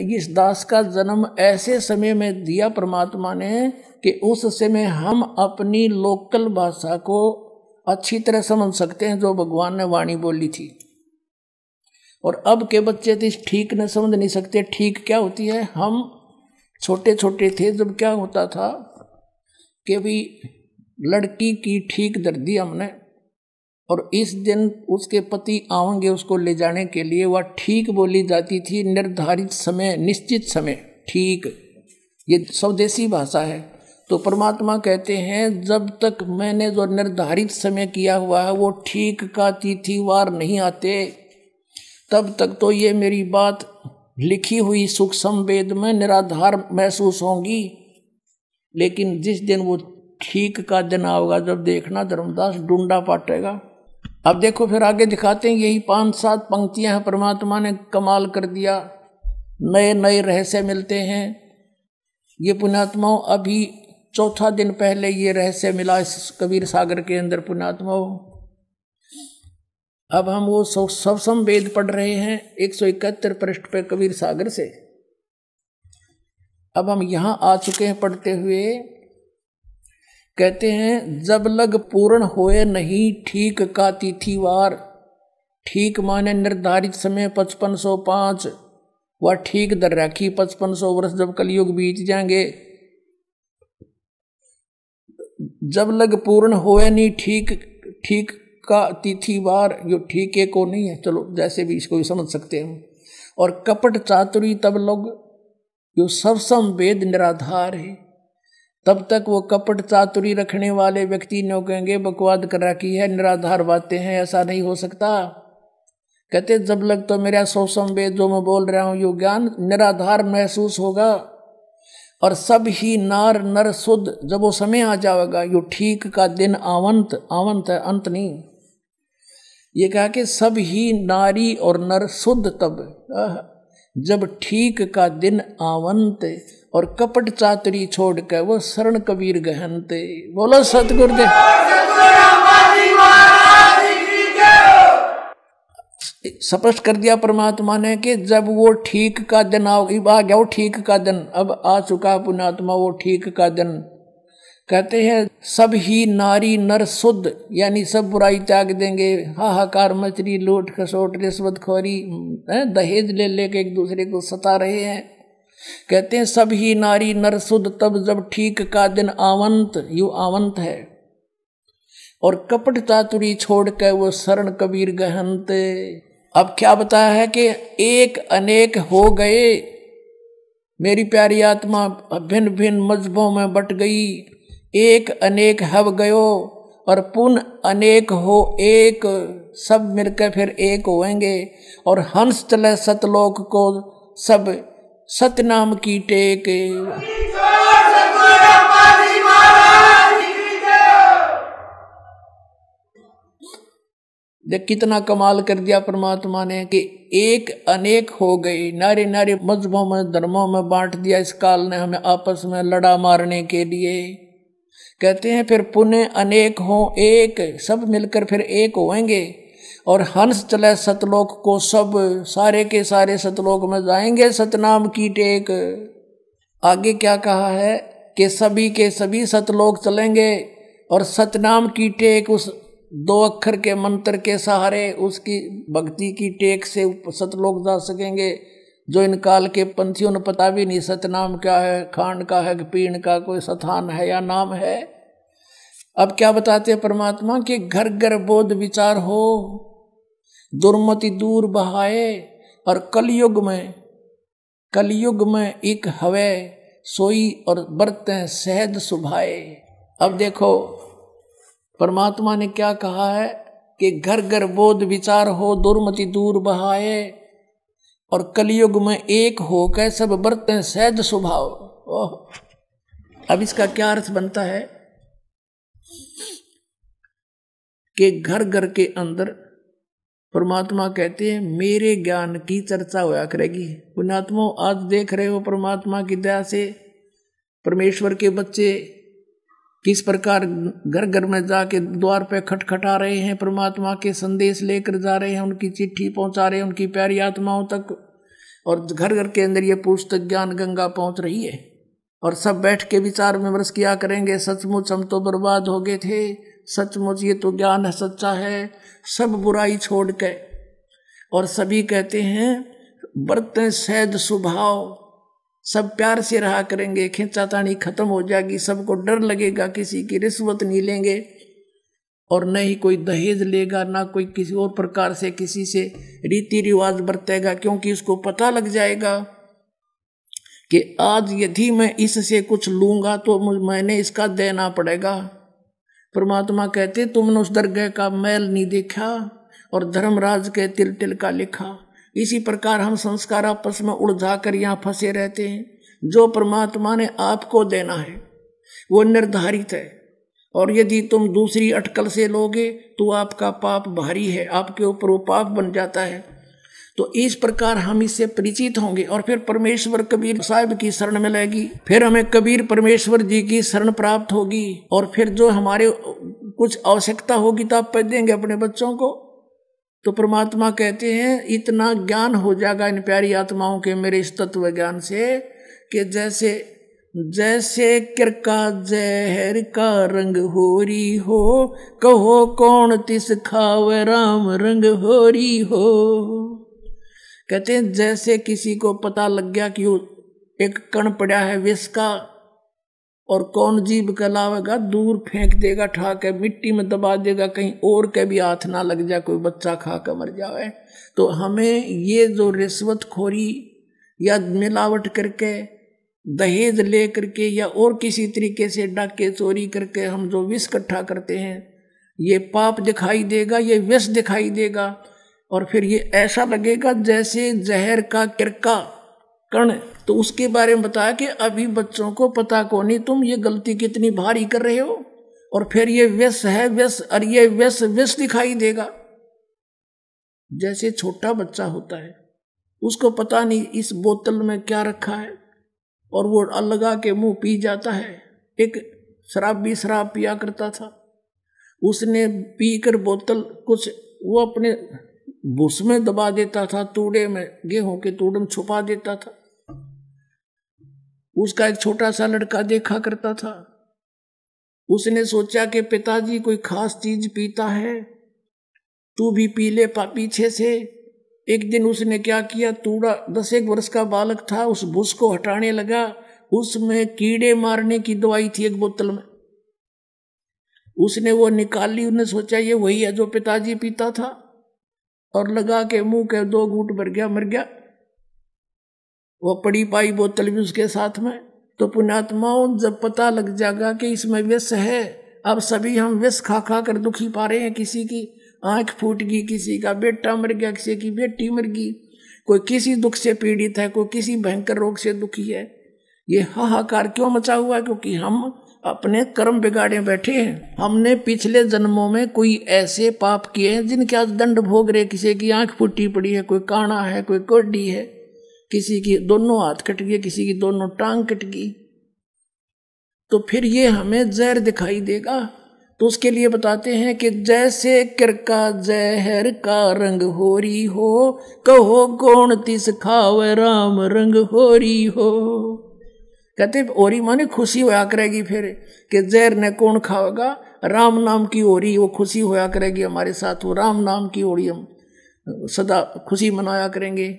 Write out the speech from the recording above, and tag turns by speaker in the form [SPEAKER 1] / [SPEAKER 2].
[SPEAKER 1] इस दास का जन्म ऐसे समय में दिया परमात्मा ने कि उस समय हम अपनी लोकल भाषा को अच्छी तरह समझ सकते हैं जो भगवान ने वाणी बोली थी और अब के बच्चे तो इस ठीक न समझ नहीं सकते ठीक क्या होती है हम छोटे छोटे थे जब क्या होता था कि भी लड़की की ठीक दर्दी हमने और इस दिन उसके पति आवेंगे उसको ले जाने के लिए वह ठीक बोली जाती थी निर्धारित समय निश्चित समय ठीक ये स्वदेशी भाषा है तो परमात्मा कहते हैं जब तक मैंने जो निर्धारित समय किया हुआ है वो ठीक का तिथि वार नहीं आते तब तक तो ये मेरी बात लिखी हुई सुख संवेद में निराधार महसूस होंगी लेकिन जिस दिन वो ठीक का दिन आओगा जब देखना धर्मदास डूडा पाटेगा अब देखो फिर आगे दिखाते हैं यही पांच सात पंक्तियां हैं परमात्मा ने कमाल कर दिया नए नए रहस्य मिलते हैं ये पुण्यात्माओं अभी चौथा दिन पहले ये रहस्य मिला इस कबीर सागर के अंदर पुण्यात्माओं अब हम वो सौ सवसम वेद पढ़ रहे हैं एक सौ इकहत्तर पृष्ठ पर कबीर सागर से अब हम यहाँ आ चुके हैं पढ़ते हुए कहते हैं जब लग पूर्ण होए नहीं ठीक का तिथिवार ठीक माने निर्धारित समय पचपन सौ पाँच व ठीक दर राखी पचपन सौ वर्ष जब कलयुग बीत जाएंगे जब लग पूर्ण होए नहीं ठीक ठीक का तिथिवार जो ठीक है को नहीं है चलो जैसे भी इसको भी समझ सकते हैं और कपट चातुरी तब लोग जो सब सम वेद निराधार है तब तक वो कपट चातुरी रखने वाले व्यक्ति नो कहेंगे बकवाद कर रखी है निराधार बातें हैं ऐसा नहीं हो सकता कहते जब लग तो मेरा सौ संवेद जो मैं बोल रहा हूँ यो ज्ञान निराधार महसूस होगा और सब ही नार नर शुद्ध जब वो समय आ जाएगा यो ठीक का दिन आवंत आवंत है अंत नहीं ये कहा कि सब ही नारी और नर शुद्ध तब जब ठीक का दिन आवंत और कपट चातरी छोड़ कर वो शरण कबीर गहनते बोलो सतगुरुदेव स्पष्ट कर दिया परमात्मा ने कि जब वो ठीक का दिन आओ आ गया वो ठीक का दिन अब आ चुका पुणात्मा वो ठीक का दिन कहते हैं सब ही नारी नर शुद्ध यानी सब बुराई त्याग देंगे हाहाकार मचरी लूट खसोट रिश्वत खोरी दहेज ले लेके एक दूसरे को सता रहे हैं कहते हैं सब ही नारी नर शुद्ध तब जब ठीक का दिन आवंत यु आवंत है और कपट चातुरी छोड़ कर वो शरण कबीर गहंत अब क्या बताया है कि एक अनेक हो गए मेरी प्यारी आत्मा भिन्न भिन्न मजहबों में बट गई एक अनेक हब गयो और पुन अनेक हो एक सब मिलकर फिर एक होएंगे और हंस चले सतलोक को सब सतनाम की टेक देख कितना कमाल कर दिया परमात्मा ने कि एक अनेक हो गई नारे नारे मजहबों में धर्मों में बांट दिया इस काल ने हमें आपस में लड़ा मारने के लिए कहते हैं फिर पुण्य अनेक हो एक सब मिलकर फिर एक होएंगे और हंस चले सतलोक को सब सारे के सारे सतलोक में जाएंगे सतनाम की टेक आगे क्या कहा है कि सभी के सभी सतलोक चलेंगे और सतनाम की टेक उस दो अक्षर के मंत्र के सहारे उसकी भक्ति की टेक से सतलोक जा सकेंगे जो इन काल के पंथियों ने पता भी नहीं सतनाम क्या है खांड का है पीण का कोई स्थान है या नाम है अब क्या बताते हैं परमात्मा कि घर घर बोध विचार हो दुर्मति दूर बहाए और कलयुग में कलयुग में एक हवे सोई और बरतें सहद सुभाए अब देखो परमात्मा ने क्या कहा है कि घर घर बोध विचार हो दुर्मति दूर बहाए और कलयुग में एक होकर सब बरतें सहज स्वभाव ओह अब इसका क्या अर्थ बनता है कि घर घर के अंदर परमात्मा कहते हैं मेरे ज्ञान की चर्चा होया करेगी पुणात्मा आज देख रहे हो परमात्मा की दया से परमेश्वर के बच्चे किस प्रकार घर घर में जाके द्वार पे खटखटा रहे हैं परमात्मा के संदेश लेकर जा रहे हैं उनकी चिट्ठी पहुंचा रहे हैं उनकी प्यारी आत्माओं तक और घर घर के अंदर ये पुस्तक ज्ञान गंगा पहुंच रही है और सब बैठ के विचार विमर्श किया करेंगे सचमुच हम तो बर्बाद हो गए थे सचमुच ये तो ज्ञान है सच्चा है सब बुराई छोड़ के और सभी कहते हैं बरतें सैद स्वभाव सब प्यार से रहा करेंगे खींचातानी खत्म हो जाएगी सबको डर लगेगा किसी की रिश्वत नहीं लेंगे और न ही कोई दहेज लेगा ना कोई किसी और प्रकार से किसी से रीति रिवाज बरतेगा क्योंकि उसको पता लग जाएगा कि आज यदि मैं इससे कुछ लूंगा तो मैंने इसका देना पड़ेगा परमात्मा कहते तुमने उस दरगाह का मैल नहीं देखा और धर्मराज के तिल तिल का लिखा इसी प्रकार हम संस्कार आपस में उड़ कर यहाँ फंसे रहते हैं जो परमात्मा ने आपको देना है वो निर्धारित है और यदि तुम दूसरी अटकल से लोगे तो आपका पाप भारी है आपके ऊपर वो पाप बन जाता है तो इस प्रकार हम इससे परिचित होंगे और फिर परमेश्वर कबीर साहब की शरण मिलेगी फिर हमें कबीर परमेश्वर जी की शरण प्राप्त होगी और फिर जो हमारे कुछ आवश्यकता होगी तो आप देंगे अपने बच्चों को तो परमात्मा कहते हैं इतना ज्ञान हो जाएगा इन प्यारी आत्माओं के मेरे इस तत्व ज्ञान से कि जैसे जैसे किरका जहर का रंग होरी हो कहो कौन तिस खाव राम रंग होरी हो कहते हैं जैसे किसी को पता लग गया कि एक कण पड़ा है विष का और कौन जीव कहलावेगा दूर फेंक देगा ठा के मिट्टी में दबा देगा कहीं और के भी हाथ ना लग जाए कोई बच्चा खा कर मर जाए तो हमें ये जो रिश्वत खोरी या मिलावट करके दहेज ले करके या और किसी तरीके से डाके चोरी करके हम जो विष इकट्ठा करते हैं ये पाप दिखाई देगा ये विष दिखाई देगा और फिर ये ऐसा लगेगा जैसे जहर का किरका कर्ण है तो उसके बारे में बताया कि अभी बच्चों को पता को नहीं तुम ये गलती कितनी भारी कर रहे हो और फिर ये व्यस है व्यस और ये व्यस व्यस दिखाई देगा जैसे छोटा बच्चा होता है उसको पता नहीं इस बोतल में क्या रखा है और वो अलगा के मुंह पी जाता है एक शराब भी शराब पिया करता था उसने पी कर बोतल कुछ वो अपने भूस में दबा देता था तोड़े में गेहूं के तूड़ में छुपा देता था उसका एक छोटा सा लड़का देखा करता था उसने सोचा कि पिताजी कोई खास चीज पीता है तू भी पी ले पीछे से एक दिन उसने क्या किया तूड़ा दस एक वर्ष का बालक था उस भूस को हटाने लगा उसमें कीड़े मारने की दवाई थी एक बोतल में उसने वो निकाली उसने सोचा ये वही है जो पिताजी पीता था और लगा के मुंह के दो घूट भर गया मर गया वो पड़ी पाई बोतल भी उसके साथ में तो पुण्यात्माओं जब पता लग जाएगा कि इसमें विष है अब सभी हम विष खा खा कर दुखी पा रहे हैं किसी की आंख फूट गई किसी का बेटा मर गया किसी की बेटी मर गई कोई किसी दुख से पीड़ित है कोई किसी भयंकर रोग से दुखी है ये हाहाकार क्यों मचा हुआ है क्योंकि हम अपने कर्म बिगाड़े बैठे हैं हमने पिछले जन्मों में कोई ऐसे पाप किए हैं जिनके आज दंड भोग रहे किसी की आंख फूटी पड़ी है कोई काणा है कोई कोडी है किसी की दोनों हाथ कट गए किसी की दोनों टांग कट गई तो फिर ये हमें जहर दिखाई देगा तो उसके लिए बताते हैं कि जैसे किरका जहर का रंग होरी हो कहो कौन तिस खाव राम रंग होरी हो कहते ओरी माने खुशी होया करेगी फिर कि जहर ने कौन खाएगा राम नाम की ओरी वो खुशी होया करेगी हमारे साथ वो राम नाम की ओरी हम सदा खुशी मनाया करेंगे